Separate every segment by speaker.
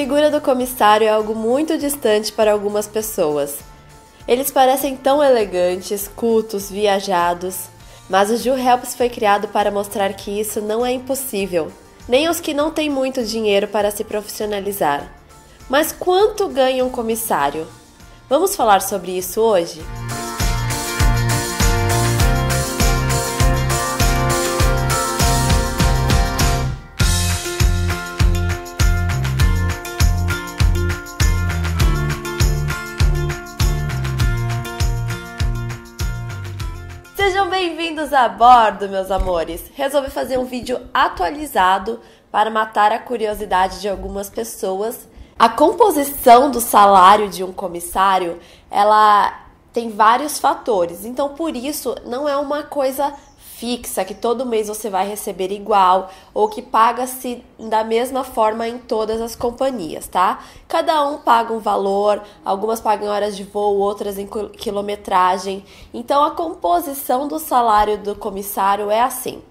Speaker 1: figura do comissário é algo muito distante para algumas pessoas. Eles parecem tão elegantes, cultos, viajados, mas o Ju Helps foi criado para mostrar que isso não é impossível, nem os que não têm muito dinheiro para se profissionalizar. Mas quanto ganha um comissário? Vamos falar sobre isso hoje? Bem-vindos a bordo, meus amores! Resolvi fazer um vídeo atualizado para matar a curiosidade de algumas pessoas. A composição do salário de um comissário, ela tem vários fatores. Então, por isso, não é uma coisa fixa que todo mês você vai receber igual ou que paga-se da mesma forma em todas as companhias, tá? Cada um paga um valor, algumas pagam em horas de voo, outras em quilometragem. Então a composição do salário do comissário é assim: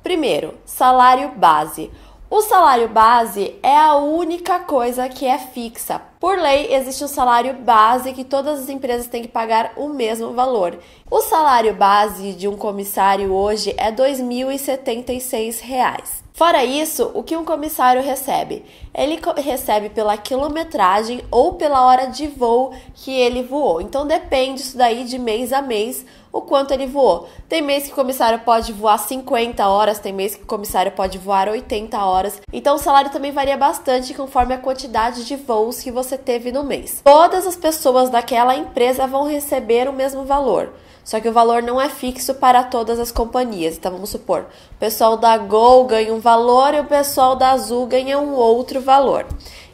Speaker 1: primeiro, salário base o salário base é a única coisa que é fixa. Por lei, existe um salário base que todas as empresas têm que pagar o mesmo valor. O salário base de um comissário hoje é R$ 2.076. Fora isso, o que um comissário recebe? Ele co recebe pela quilometragem ou pela hora de voo que ele voou. Então depende isso daí de mês a mês o quanto ele voou. Tem mês que o comissário pode voar 50 horas, tem mês que o comissário pode voar 80 horas. Então o salário também varia bastante conforme a quantidade de voos que você teve no mês. Todas as pessoas daquela empresa vão receber o mesmo valor. Só que o valor não é fixo para todas as companhias. Então vamos supor, o pessoal da Gol ganha um valor e o pessoal da Azul ganha um outro valor.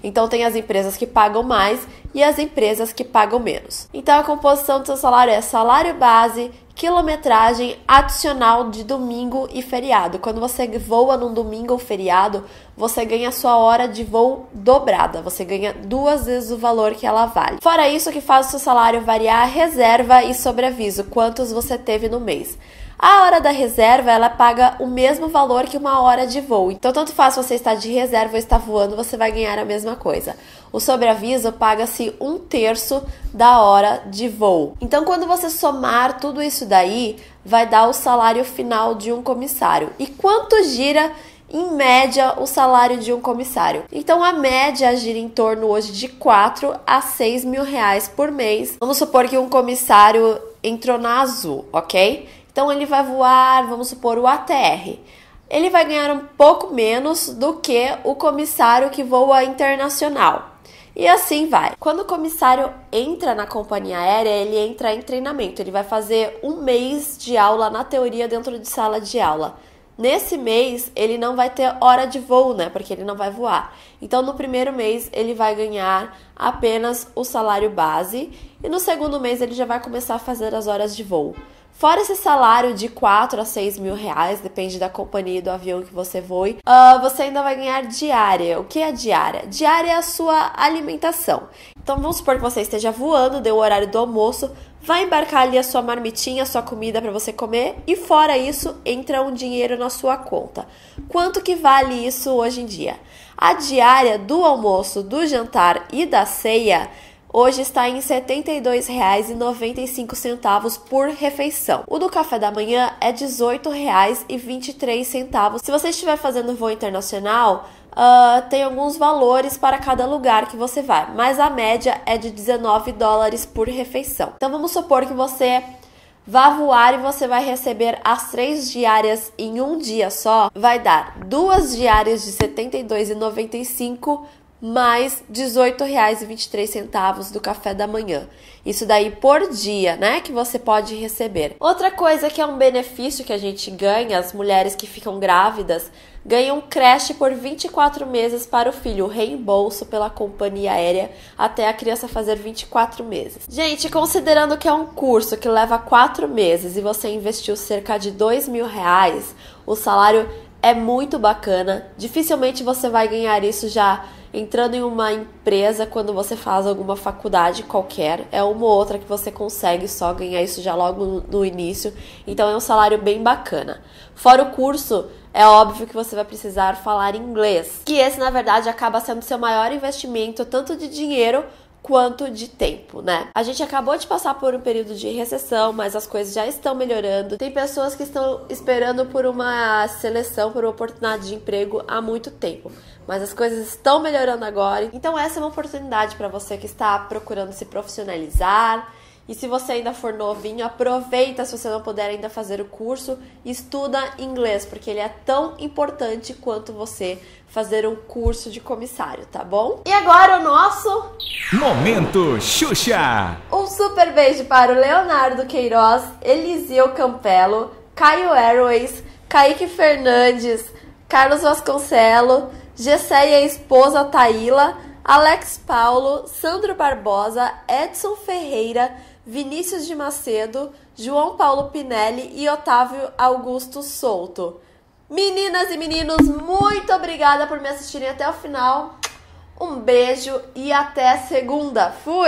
Speaker 1: Então tem as empresas que pagam mais e as empresas que pagam menos. Então a composição do seu salário é salário base, quilometragem adicional de domingo e feriado. Quando você voa num domingo ou feriado, você ganha sua hora de voo dobrada, você ganha duas vezes o valor que ela vale. Fora isso, o que faz o seu salário variar reserva e sobreaviso, quantos você teve no mês. A hora da reserva, ela paga o mesmo valor que uma hora de voo. Então, tanto faz você estar de reserva ou estar voando, você vai ganhar a mesma coisa. O sobreaviso paga-se um terço da hora de voo. Então, quando você somar tudo isso daí, vai dar o salário final de um comissário. E quanto gira em média o salário de um comissário. Então a média gira em torno hoje de 4 a 6 mil reais por mês. Vamos supor que um comissário entrou na Azul, ok? Então ele vai voar, vamos supor, o ATR. Ele vai ganhar um pouco menos do que o comissário que voa internacional. E assim vai. Quando o comissário entra na companhia aérea, ele entra em treinamento. Ele vai fazer um mês de aula na teoria dentro de sala de aula. Nesse mês, ele não vai ter hora de voo, né? Porque ele não vai voar. Então, no primeiro mês, ele vai ganhar apenas o salário base. E no segundo mês, ele já vai começar a fazer as horas de voo. Fora esse salário de 4 a 6 mil reais, depende da companhia e do avião que você voe, uh, você ainda vai ganhar diária. O que é diária? Diária é a sua alimentação. Então vamos supor que você esteja voando, deu o horário do almoço, vai embarcar ali a sua marmitinha, a sua comida para você comer e fora isso entra um dinheiro na sua conta. Quanto que vale isso hoje em dia? A diária do almoço, do jantar e da ceia hoje está em R$ 72,95 por refeição. O do café da manhã é R$ 18,23. Se você estiver fazendo voo internacional, uh, tem alguns valores para cada lugar que você vai, mas a média é de 19 dólares por refeição. Então vamos supor que você Vá voar e você vai receber as três diárias em um dia só. Vai dar duas diárias de R$ 72,95 mais R$ 18,23 do café da manhã. Isso daí por dia, né, que você pode receber. Outra coisa que é um benefício que a gente ganha, as mulheres que ficam grávidas ganham creche por 24 meses para o filho, reembolso pela companhia aérea até a criança fazer 24 meses. Gente, considerando que é um curso que leva 4 meses e você investiu cerca de 2 mil reais, o salário é muito bacana. Dificilmente você vai ganhar isso já entrando em uma empresa quando você faz alguma faculdade qualquer, é uma ou outra que você consegue só ganhar isso já logo no início. Então é um salário bem bacana. Fora o curso, é óbvio que você vai precisar falar inglês, que esse na verdade acaba sendo seu maior investimento tanto de dinheiro quanto de tempo, né? A gente acabou de passar por um período de recessão, mas as coisas já estão melhorando. Tem pessoas que estão esperando por uma seleção, por uma oportunidade de emprego há muito tempo, mas as coisas estão melhorando agora. Então essa é uma oportunidade para você que está procurando se profissionalizar, e se você ainda for novinho, aproveita se você não puder ainda fazer o curso, estuda inglês, porque ele é tão importante quanto você fazer um curso de comissário, tá bom? E agora o nosso momento Xuxa. Um super beijo para o Leonardo Queiroz, Eliseu Campelo, Caio Airways, Kaique Fernandes, Carlos Vasconcelo, a esposa Taíla, Alex Paulo, Sandro Barbosa, Edson Ferreira, Vinícius de Macedo, João Paulo Pinelli e Otávio Augusto Souto. Meninas e meninos, muito obrigada por me assistirem até o final. Um beijo e até segunda. Fui!